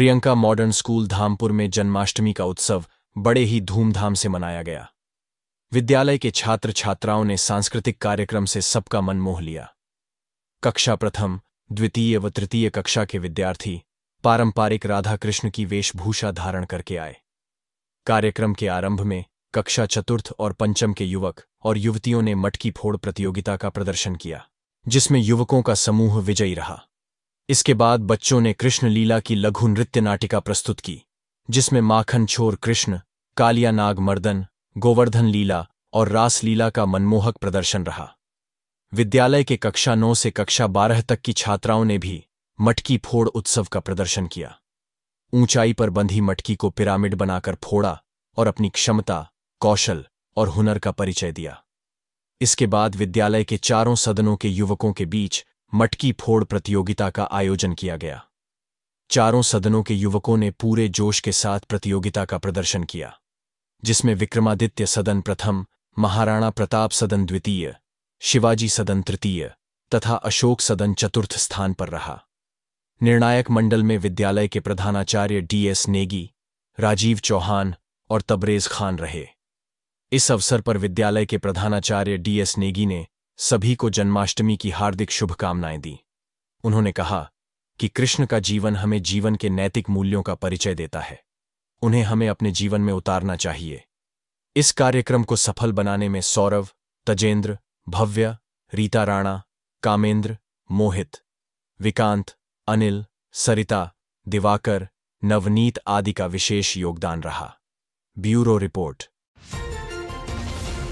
Priyanka modern school Dhampur में जन्माष्टमी का उत्सव बड़े ही धूमधाम से मनाया गया विद्यालय के छात्र छात्राओं ने सांस्कृतिक कार्यक्रम से सबका मन मोह लिया कक्षा प्रथम द्वितीय व तृतीय कक्षा के विद्यार्थी पारंपरिक राधा कृष्ण की वेशभूषा धारण करके आए कार्यक्रम के आरंभ में कक्षा चतुर्थ और पंचम के युवक और युवतियों ने मटकी फोड़ प्रतियोगिता का प्रदर्शन किया जिसमें युवकों का समूह विजयी रहा इसके बाद बच्चों ने कृष्ण लीला की लघु नृत्य नाटिका प्रस्तुत की जिसमें माखन छोर कृष्ण कालिया नाग मर्दन गोवर्धन लीला और रास लीला का मनमोहक प्रदर्शन रहा विद्यालय के कक्षा नौ से कक्षा बारह तक की छात्राओं ने भी मटकी फोड़ उत्सव का प्रदर्शन किया ऊंचाई पर बंधी मटकी को पिरामिड बनाकर फोड़ा और अपनी क्षमता कौशल और हुनर का परिचय दिया इसके बाद विद्यालय के चारों सदनों के युवकों के बीच मटकी फोड़ प्रतियोगिता का आयोजन किया गया चारों सदनों के युवकों ने पूरे जोश के साथ प्रतियोगिता का प्रदर्शन किया जिसमें विक्रमादित्य सदन प्रथम महाराणा प्रताप सदन द्वितीय शिवाजी सदन तृतीय तथा अशोक सदन चतुर्थ स्थान पर रहा निर्णायक मंडल में विद्यालय के प्रधानाचार्य डीएस नेगी राजीव चौहान और तबरेज खान रहे इस अवसर पर विद्यालय के प्रधानाचार्य डीएस नेगी ने सभी को जन्माष्टमी की हार्दिक शुभकामनाएं दी उन्होंने कहा कि कृष्ण का जीवन हमें जीवन के नैतिक मूल्यों का परिचय देता है उन्हें हमें अपने जीवन में उतारना चाहिए इस कार्यक्रम को सफल बनाने में सौरव तजेंद्र भव्य रीता राणा कामेंद्र मोहित विकांत अनिल सरिता दिवाकर नवनीत आदि का विशेष योगदान रहा ब्यूरो रिपोर्ट